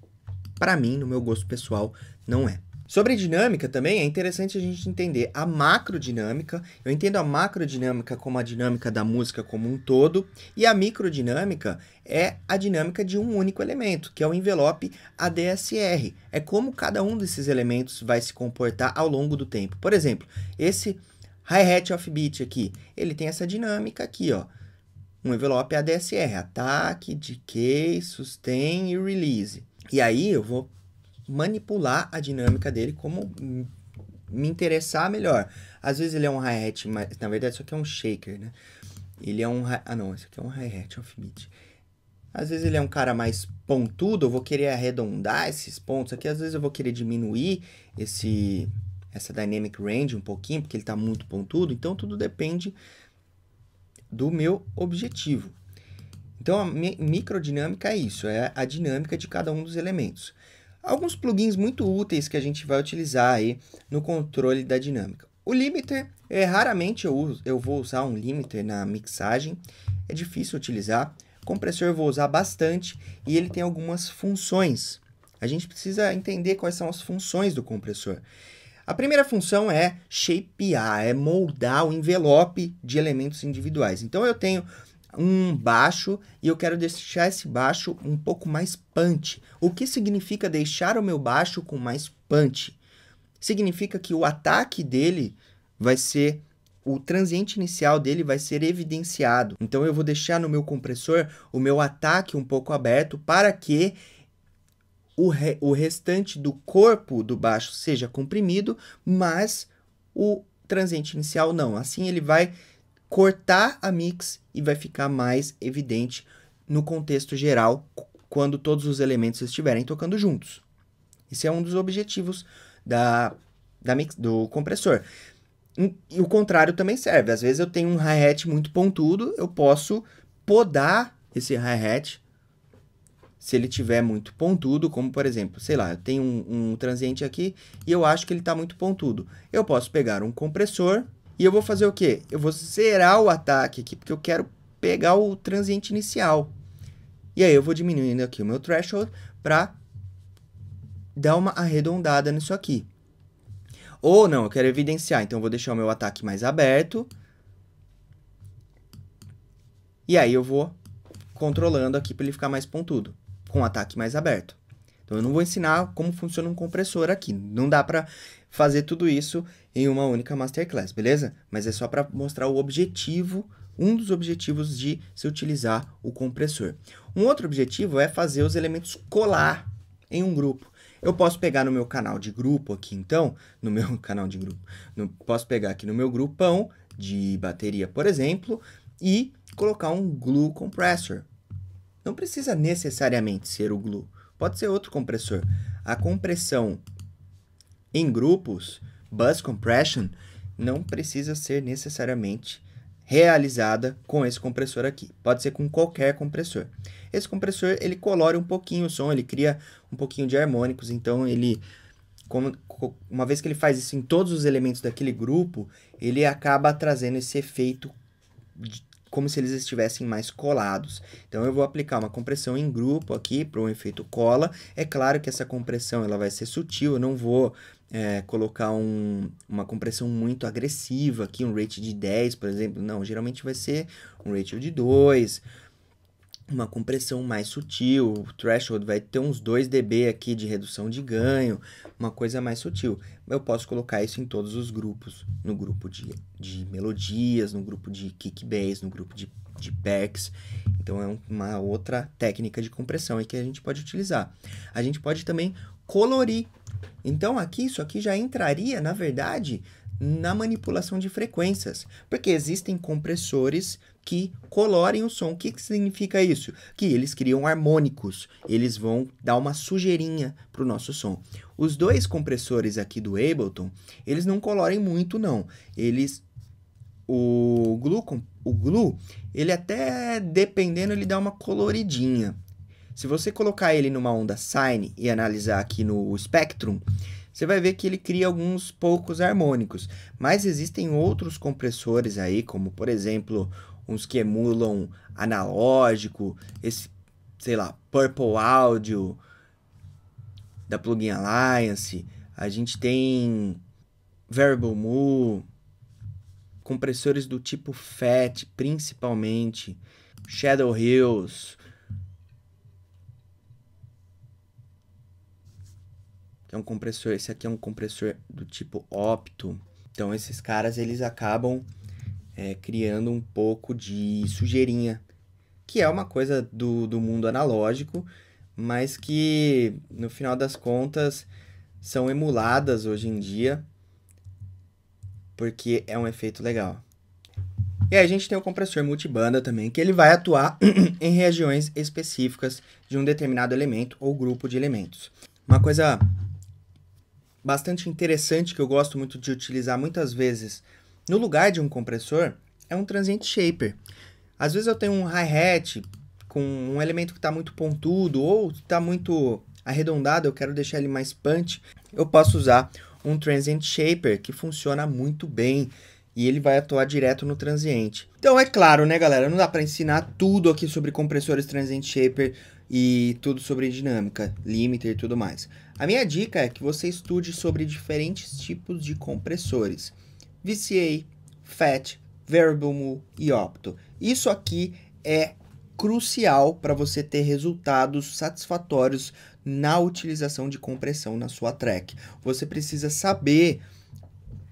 para mim, no meu gosto pessoal, não é. Sobre dinâmica também é interessante a gente entender a macrodinâmica. Eu entendo a macrodinâmica como a dinâmica da música como um todo, e a microdinâmica é a dinâmica de um único elemento, que é o envelope ADSR. É como cada um desses elementos vai se comportar ao longo do tempo. Por exemplo, esse hi-hat offbeat aqui, ele tem essa dinâmica aqui, ó um envelope ADSR, ataque, decay, sustain e release. E aí eu vou manipular a dinâmica dele como me interessar melhor. Às vezes ele é um hi-hat, mas na verdade isso aqui é um shaker, né? Ele é um... Ah, não, isso aqui é um hi-hat off-beat. É às vezes ele é um cara mais pontudo, eu vou querer arredondar esses pontos aqui. Às vezes eu vou querer diminuir esse essa dynamic range um pouquinho, porque ele está muito pontudo. Então tudo depende do meu objetivo. Então, a microdinâmica é isso, é a dinâmica de cada um dos elementos. Alguns plugins muito úteis que a gente vai utilizar aí no controle da dinâmica. O limiter, é, raramente eu, uso, eu vou usar um limiter na mixagem, é difícil utilizar. Compressor eu vou usar bastante e ele tem algumas funções. A gente precisa entender quais são as funções do compressor. A primeira função é shapear, é moldar o envelope de elementos individuais. Então eu tenho um baixo e eu quero deixar esse baixo um pouco mais punch. O que significa deixar o meu baixo com mais punch? Significa que o ataque dele vai ser o transiente inicial dele vai ser evidenciado. Então eu vou deixar no meu compressor o meu ataque um pouco aberto para que o, re, o restante do corpo do baixo seja comprimido, mas o transiente inicial não. Assim ele vai cortar a mix e vai ficar mais evidente no contexto geral quando todos os elementos estiverem tocando juntos. Esse é um dos objetivos da, da mix, do compressor. E o contrário também serve. Às vezes eu tenho um hi-hat muito pontudo, eu posso podar esse hi-hat se ele tiver muito pontudo, como por exemplo, sei lá, eu tenho um, um transiente aqui e eu acho que ele está muito pontudo. Eu posso pegar um compressor e eu vou fazer o quê? Eu vou zerar o ataque aqui, porque eu quero pegar o transiente inicial. E aí eu vou diminuindo aqui o meu threshold para dar uma arredondada nisso aqui. Ou não, eu quero evidenciar, então eu vou deixar o meu ataque mais aberto. E aí eu vou controlando aqui para ele ficar mais pontudo com ataque mais aberto. Então eu não vou ensinar como funciona um compressor aqui. Não dá para fazer tudo isso em uma única masterclass, beleza? Mas é só para mostrar o objetivo, um dos objetivos de se utilizar o compressor. Um outro objetivo é fazer os elementos colar em um grupo. Eu posso pegar no meu canal de grupo aqui, então, no meu <laughs> canal de grupo, no, posso pegar aqui no meu grupão de bateria, por exemplo, e colocar um glue compressor. Não precisa necessariamente ser o glue, pode ser outro compressor. A compressão em grupos, bus compression, não precisa ser necessariamente realizada com esse compressor aqui. Pode ser com qualquer compressor. Esse compressor, ele colore um pouquinho o som, ele cria um pouquinho de harmônicos, então ele como, uma vez que ele faz isso em todos os elementos daquele grupo, ele acaba trazendo esse efeito como se eles estivessem mais colados. Então eu vou aplicar uma compressão em grupo aqui para o efeito cola. É claro que essa compressão ela vai ser sutil, eu não vou é, colocar um, uma compressão muito agressiva aqui, um rate de 10, por exemplo. Não, geralmente vai ser um ratio de 2, uma compressão mais sutil, o threshold vai ter uns 2 dB aqui de redução de ganho, uma coisa mais sutil. Eu posso colocar isso em todos os grupos, no grupo de, de melodias, no grupo de kick bass, no grupo de, de packs. Então é uma outra técnica de compressão aí que a gente pode utilizar. A gente pode também colorir. Então aqui, isso aqui já entraria, na verdade, na manipulação de frequências, porque existem compressores que colorem o som. O que, que significa isso? Que eles criam harmônicos, eles vão dar uma sujeirinha para o nosso som. Os dois compressores aqui do Ableton, eles não colorem muito não. Eles o glue, o glue, ele até dependendo ele dá uma coloridinha. Se você colocar ele numa onda sine e analisar aqui no Spectrum, você vai ver que ele cria alguns poucos harmônicos, mas existem outros compressores aí, como por exemplo uns que emulam analógico, esse, sei lá, Purple Audio da Plugin Alliance, a gente tem Variable Mu, compressores do tipo FAT, principalmente, Shadow Hills, que é um compressor, esse aqui é um compressor do tipo opto. Então esses caras eles acabam é, criando um pouco de sujeirinha, que é uma coisa do, do mundo analógico, mas que no final das contas são emuladas hoje em dia, porque é um efeito legal. E aí a gente tem o compressor multibanda também, que ele vai atuar <clears throat> em regiões específicas de um determinado elemento ou grupo de elementos. Uma coisa bastante interessante que eu gosto muito de utilizar muitas vezes no lugar de um compressor, é um transient shaper. Às vezes eu tenho um hi-hat com um elemento que está muito pontudo ou está muito arredondado, eu quero deixar ele mais punch, eu posso usar um transient shaper que funciona muito bem e ele vai atuar direto no transiente. Então é claro, né, galera, não dá para ensinar tudo aqui sobre compressores transient shaper e tudo sobre dinâmica, limiter e tudo mais. A minha dica é que você estude sobre diferentes tipos de compressores. VCA, FAT, Variable Mu e Opto. Isso aqui é crucial para você ter resultados satisfatórios na utilização de compressão na sua track. Você precisa saber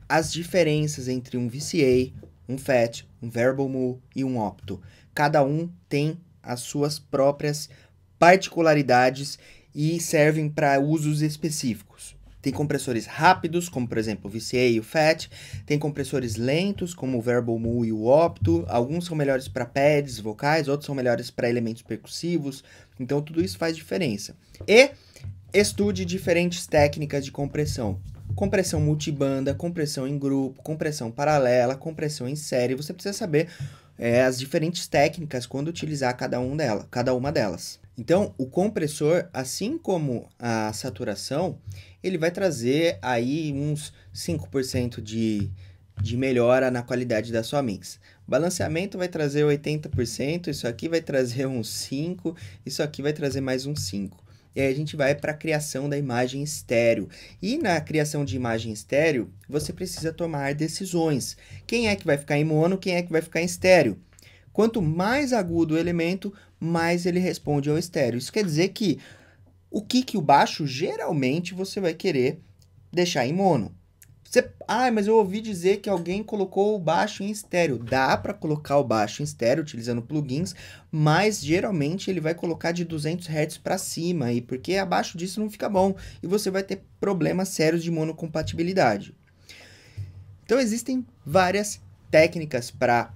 as diferenças entre um VCA, um FAT, um Variable Mu e um Opto. Cada um tem as suas próprias particularidades e servem para usos específicos. Tem compressores rápidos, como por exemplo o VCA e o FAT. Tem compressores lentos, como o Verbal Mu e o Opto. Alguns são melhores para pads, vocais, outros são melhores para elementos percussivos. Então tudo isso faz diferença. E estude diferentes técnicas de compressão. Compressão multibanda, compressão em grupo, compressão paralela, compressão em série. Você precisa saber é, as diferentes técnicas quando utilizar cada, um dela, cada uma delas. Então, o compressor, assim como a saturação, ele vai trazer aí uns 5% de, de melhora na qualidade da sua mix. Balanceamento vai trazer 80%, isso aqui vai trazer <laughs> uns 5%, isso aqui vai trazer mais uns 5%. E aí a gente vai para a criação da imagem estéreo. E na criação de imagem estéreo, você precisa tomar decisões. Quem é que vai ficar em mono, quem é que vai ficar em estéreo? Quanto mais agudo o elemento, mais ele responde ao estéreo. Isso quer dizer que o kick e o baixo, geralmente, você vai querer deixar em mono. Você, ah, mas eu ouvi dizer que alguém colocou o baixo em estéreo. Dá para colocar o baixo em estéreo utilizando plugins, mas geralmente ele vai colocar de 200 Hz para cima, e porque abaixo disso não fica bom, e você vai ter problemas sérios de monocompatibilidade. Então existem várias técnicas para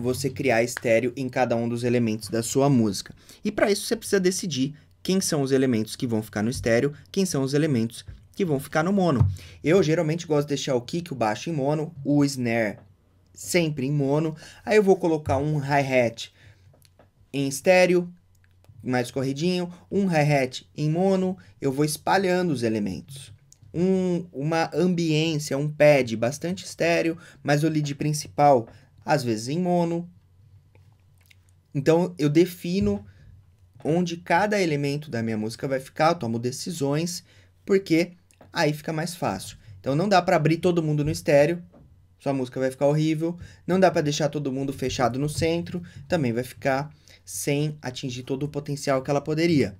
você criar estéreo em cada um dos elementos da sua música. E para isso você precisa decidir quem são os elementos que vão ficar no estéreo, quem são os elementos que vão ficar no mono. Eu geralmente gosto de deixar o kick, o baixo em mono, o snare sempre em mono. Aí eu vou colocar um hi-hat em estéreo, mais corridinho, um hi-hat em mono, eu vou espalhando os elementos. Um, uma ambiência, um pad bastante estéreo, mas o lead principal às vezes em mono. Então eu defino onde cada elemento da minha música vai ficar, eu tomo decisões, porque aí fica mais fácil. Então não dá para abrir todo mundo no estéreo, sua música vai ficar horrível. Não dá para deixar todo mundo fechado no centro, também vai ficar sem atingir todo o potencial que ela poderia.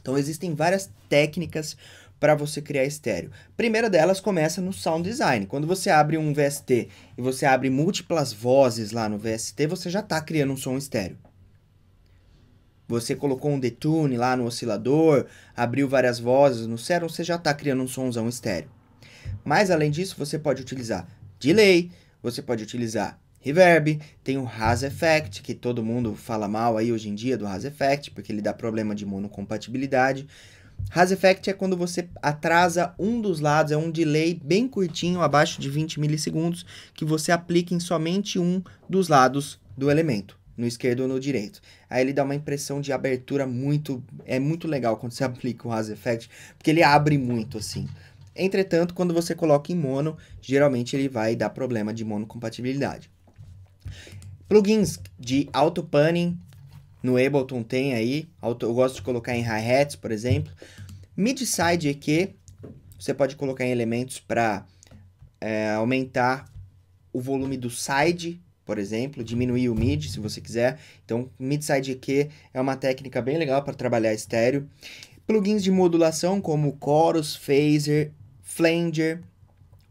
Então existem várias técnicas para você criar estéreo. Primeira delas começa no sound design. Quando você abre um VST e você abre múltiplas vozes lá no VST, você já está criando um som estéreo. Você colocou um detune lá no oscilador, abriu várias vozes no serum, você já está criando um somzão estéreo. Mas além disso, você pode utilizar delay, você pode utilizar reverb, tem o Haas Effect, que todo mundo fala mal aí hoje em dia do Haas Effect, porque ele dá problema de monocompatibilidade. Raz effect é quando você atrasa um dos lados, é um delay bem curtinho, abaixo de 20 milissegundos, que você aplica em somente um dos lados do elemento, no esquerdo ou no direito. Aí ele dá uma impressão de abertura muito, é muito legal quando você <laughs> aplica o raz effect, porque ele abre muito assim. Entretanto, quando você coloca em mono, geralmente ele vai dar problema de monocompatibilidade. Plugins de auto-panning, no Ableton tem aí, eu gosto de colocar em hi-hats, por exemplo. Mid-side EQ, você pode colocar em elementos para é, aumentar o volume do side, por exemplo, diminuir o mid, se você quiser. Então, mid-side EQ é uma técnica bem legal para trabalhar estéreo. Plugins de modulação como Chorus, Phaser, Flanger,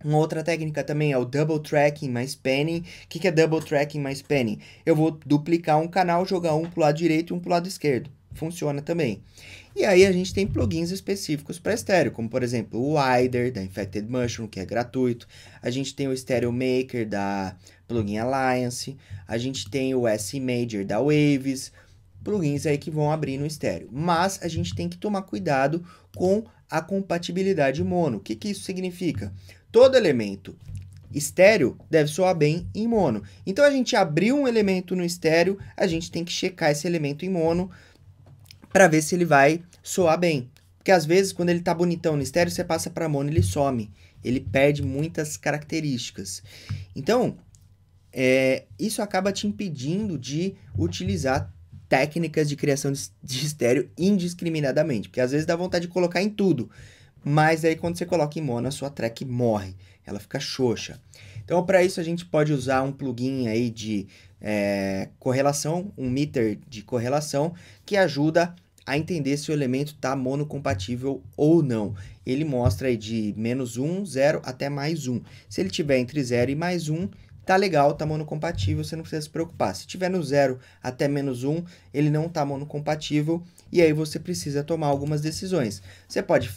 uma outra técnica também é o double tracking mais panning. O que, que é double tracking mais panning? Eu vou duplicar um canal, jogar um para o lado direito e um para o lado esquerdo. Funciona também. E aí a gente tem plugins específicos para estéreo, como por exemplo o Wider da Infected Mushroom, que é gratuito. A gente tem o Stereo Maker da Plugin Alliance. A gente tem o S Major da Waves. Plugins aí que vão abrir no estéreo. Mas a gente tem que tomar cuidado com a compatibilidade mono. O que, que isso significa? todo elemento estéreo deve soar bem em mono. Então a gente abriu um elemento no estéreo, a gente tem que checar esse elemento em mono para ver se ele vai soar bem. Porque às vezes quando ele tá bonitão no estéreo, você passa para mono, ele some, ele perde muitas características. Então, é, isso acaba te impedindo de utilizar técnicas de criação de estéreo indiscriminadamente, porque às vezes dá vontade de colocar em tudo mas aí quando você coloca em mono, a sua track morre, ela fica xoxa. Então, para isso, a gente pode usar um plugin aí de é, correlação, um meter de correlação, que ajuda a entender se o elemento está monocompatível ou não. Ele mostra aí de menos 1, 0 até mais 1. Se ele tiver entre 0 e mais 1, tá legal, tá monocompatível, você não precisa se preocupar. Se tiver no 0 até menos 1, ele não tá monocompatível e aí você precisa tomar algumas decisões. Você pode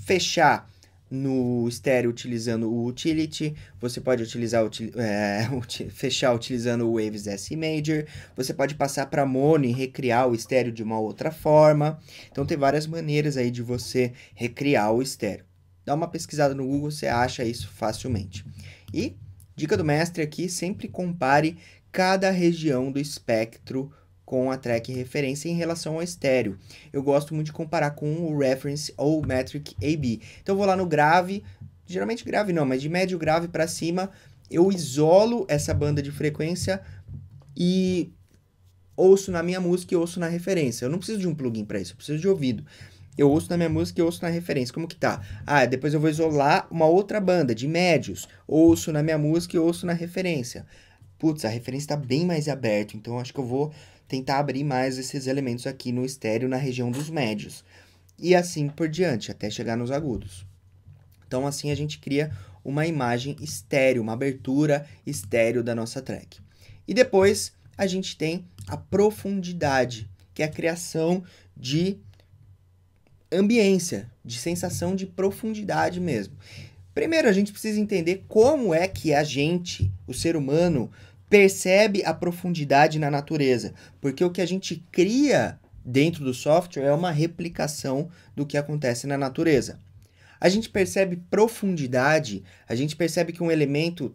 fechar no estéreo utilizando o utility, você pode utilizar <laughs> é, fechar utilizando o Waves S Major, você pode passar para mono e recriar o estéreo de uma outra forma. Então tem várias maneiras aí de você recriar o estéreo. Dá uma pesquisada no Google, você acha isso facilmente. E dica do mestre aqui, sempre compare cada região do espectro com a track referência em relação ao estéreo. Eu gosto muito de comparar com o Reference ou Metric AB. Então vou lá no grave, geralmente grave não, mas de médio grave para cima, eu isolo essa banda de frequência e ouço na minha música e ouço na referência. Eu não preciso de um plugin para isso, eu preciso de ouvido. Eu ouço na minha música e ouço na referência. Como que tá? Ah, depois eu vou isolar uma outra banda de médios. Ouço na minha música e ouço na referência. Putz, a referência está bem mais aberta, então acho que eu vou tentar abrir mais esses elementos aqui no estéreo na região dos médios. E assim por diante, até chegar nos agudos. Então, assim a gente cria uma imagem estéreo, uma abertura estéreo da nossa track. E depois a gente tem a profundidade, que é a criação de ambiência, de sensação de profundidade mesmo. Primeiro, a gente precisa entender como é que a gente, o ser humano, percebe a profundidade na natureza, porque o que a gente cria dentro do software é uma replicação do que acontece na natureza. A gente percebe profundidade, a gente percebe que um elemento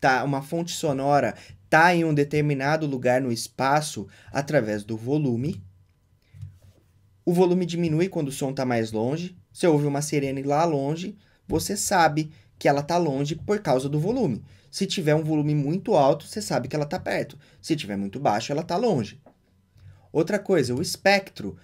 tá uma fonte sonora tá em um determinado lugar no espaço através do volume. O volume diminui quando o som está mais longe. Você ouve uma sirene lá longe, você sabe que ela tá longe por causa do volume. Se tiver um volume muito alto, você sabe que ela tá perto. Se tiver muito baixo, ela tá longe. Outra coisa, o espectro.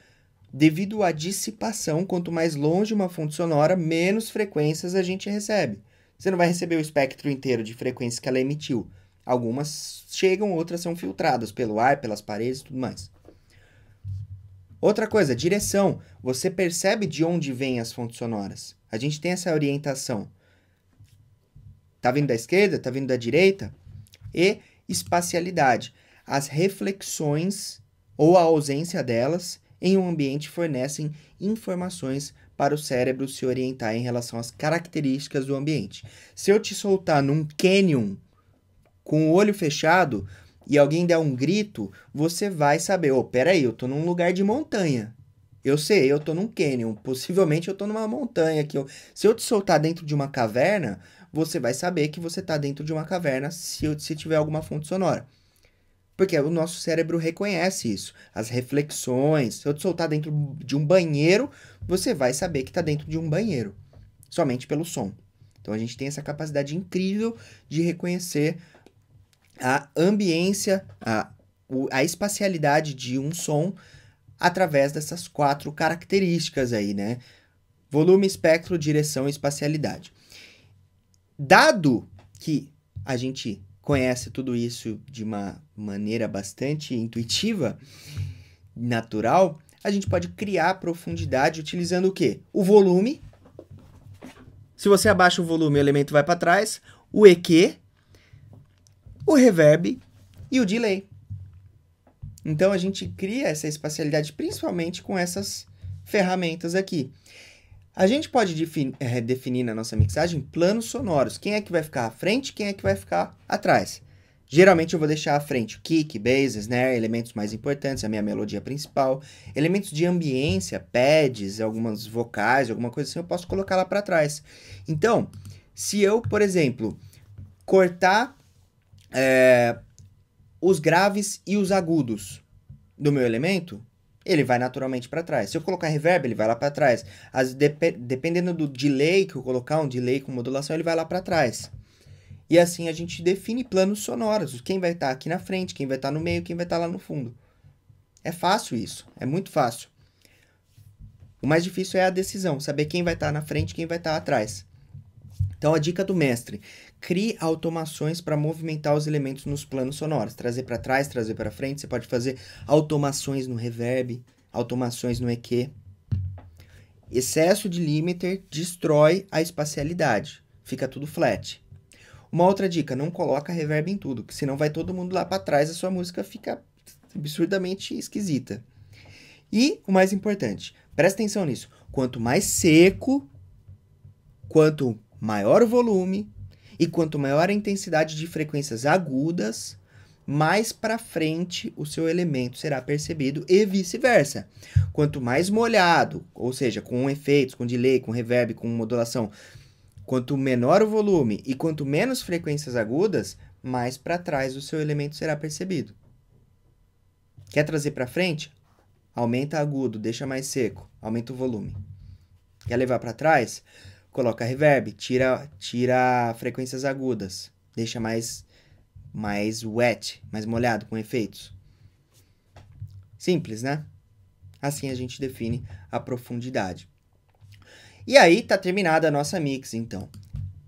Devido à dissipação, quanto mais longe uma fonte sonora, menos frequências a gente recebe. Você não vai receber o espectro inteiro de frequências que ela emitiu. Algumas chegam, outras são filtradas pelo ar, pelas paredes e tudo mais. Outra coisa, direção. Você percebe de onde vêm as fontes sonoras. A gente tem essa orientação. Está vindo da esquerda? Está vindo da direita? E espacialidade. As reflexões ou a ausência delas em um ambiente fornecem informações para o cérebro se orientar em relação às características do ambiente. Se eu te soltar num canyon com o olho fechado e alguém der um grito, você vai saber, oh, peraí, eu tô num lugar de montanha. Eu sei, eu tô num canyon, possivelmente eu tô numa montanha aqui. Se eu te soltar dentro de uma caverna, você vai saber que você está dentro de uma caverna se, se tiver alguma fonte sonora. Porque o nosso cérebro reconhece isso. As reflexões. Se eu te soltar dentro de um banheiro, você vai saber que está dentro de um banheiro. Somente pelo som. Então a gente tem essa capacidade incrível de reconhecer a ambiência, a, a espacialidade de um som através dessas quatro características aí, né? Volume, espectro, direção e espacialidade. Dado que a gente conhece tudo isso de uma maneira bastante intuitiva, natural, a gente pode criar profundidade utilizando o quê? O volume. Se você abaixa o volume, o elemento vai para trás, o EQ, o reverb e o delay. Então a gente cria essa espacialidade principalmente com essas ferramentas aqui. A gente pode é, definir na nossa mixagem planos sonoros. Quem é que vai ficar à frente, quem é que vai ficar atrás. Geralmente eu vou deixar à frente o kick, bass, snare, né? elementos mais importantes, a minha melodia principal, elementos de ambiência, pads, algumas vocais, alguma coisa assim, eu posso colocar lá para trás. Então, se eu, por exemplo, cortar é, os graves e os agudos do meu elemento, ele vai naturalmente para trás. Se eu colocar reverb, ele vai lá para trás. As, dep dependendo do delay que eu colocar, um delay com modulação, ele vai lá para trás. E assim a gente define planos sonoros, quem vai estar tá aqui na frente, quem vai estar tá no meio, quem vai estar tá lá no fundo. É fácil isso, é muito fácil. O mais difícil é a decisão, saber quem vai estar tá na frente, quem vai estar tá atrás. Então, a dica do mestre: crie automações para movimentar os elementos nos planos sonoros. Trazer para trás, trazer para frente. Você pode fazer automações no reverb, automações no EQ. Excesso de limiter destrói a espacialidade. Fica tudo flat. Uma outra dica, não coloca reverb em tudo, que senão vai todo mundo lá para trás, e a sua música fica absurdamente esquisita. E o mais importante, presta atenção nisso, quanto mais seco, quanto maior o volume e quanto maior a intensidade de frequências agudas, mais para frente o seu elemento será percebido e vice-versa. Quanto mais molhado, ou seja, com efeitos, com delay, com reverb, com modulação, quanto menor o volume e quanto menos frequências agudas, mais para trás o seu elemento será percebido. Quer trazer para frente? Aumenta agudo, deixa mais seco, aumenta o volume. Quer levar para trás? coloca reverb, tira, tira frequências agudas, deixa mais, mais wet, mais molhado, com efeitos. Simples, né? Assim a gente define a profundidade. E aí tá terminada a nossa mix, então.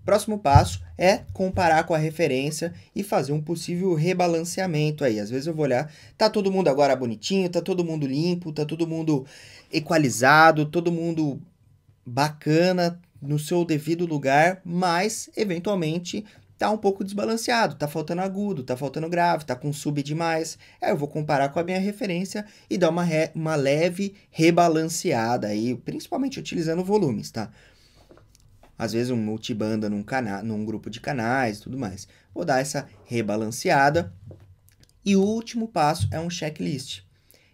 Próximo passo é comparar com a referência e fazer um possível rebalanceamento aí. Às vezes eu vou olhar, tá todo mundo agora bonitinho, tá todo mundo limpo, tá todo mundo equalizado, todo mundo bacana, no seu devido lugar, mas eventualmente tá um pouco desbalanceado, tá faltando agudo, tá faltando grave, tá com sub demais. Aí é, eu vou comparar com a minha referência e dar uma, re, uma leve rebalanceada aí, principalmente utilizando volumes, tá? Às vezes um multibanda num, canal, num grupo de canais tudo mais. Vou dar essa rebalanceada. E o último passo é um checklist.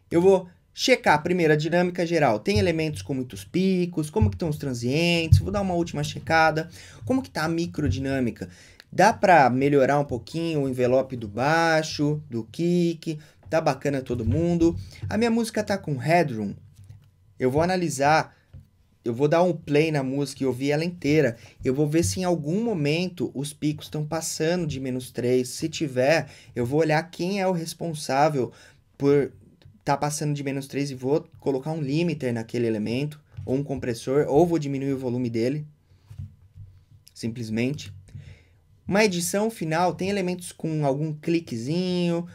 Eu vou Checar, primeiro, a dinâmica geral. Tem elementos com muitos picos, como que estão os transientes, vou dar uma última checada. Como que está a microdinâmica? Dá para melhorar um pouquinho o envelope do baixo, do kick, tá bacana todo mundo. A minha música tá com headroom. Eu vou analisar, eu vou dar um play na música e ouvir ela inteira. Eu vou ver se em algum momento os picos estão passando de menos 3. Se tiver, eu vou olhar quem é o responsável por tá passando de menos 3 e vou colocar um limiter naquele elemento, ou um compressor, ou vou diminuir o volume dele, simplesmente. Uma edição final tem elementos com algum cliquezinho,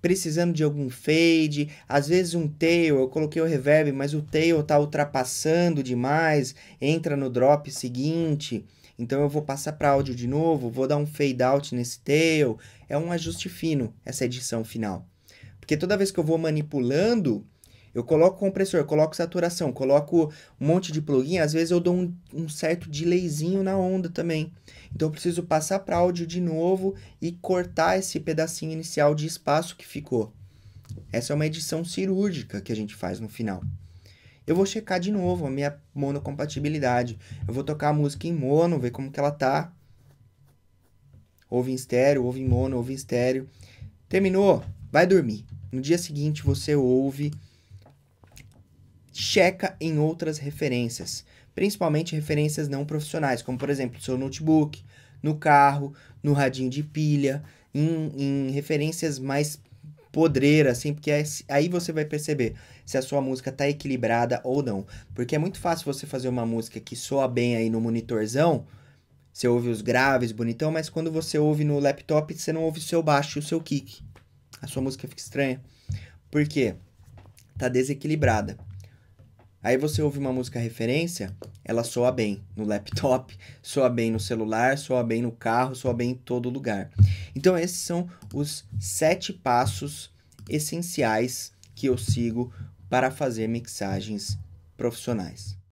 precisando de algum fade, às vezes um tail, eu coloquei o reverb, mas o tail está ultrapassando demais, entra no drop seguinte, então eu vou passar para áudio de novo, vou dar um fade out nesse tail, é um ajuste fino essa edição final. Porque toda vez que eu vou manipulando, eu coloco compressor, coloco saturação, coloco um monte de plugin, às vezes eu dou um, um certo delayzinho na onda também. Então eu preciso passar para áudio de novo e cortar esse pedacinho inicial de espaço que ficou. Essa é uma edição cirúrgica que a gente faz no final. Eu vou checar de novo a minha monocompatibilidade. Eu vou tocar a música em mono, ver como que ela tá. Ouve em estéreo, ouve em mono, ouve em estéreo. Terminou? Vai dormir. No dia seguinte você ouve, checa em outras referências, principalmente referências não profissionais, como por exemplo seu notebook, no carro, no radinho de pilha, em, em referências mais podreiras, assim, porque é aí você vai perceber se a sua música está equilibrada ou não. Porque é muito fácil você fazer uma música que soa bem aí no monitorzão, você ouve os graves bonitão, mas quando você ouve no laptop, você não ouve o seu baixo e o seu kick a sua música fica estranha. Por quê? Tá desequilibrada. Aí você ouve uma música referência, ela soa bem no laptop, <laughs> soa bem no celular, soa bem no carro, soa bem em todo lugar. Então esses são os sete passos essenciais que eu sigo para fazer mixagens profissionais.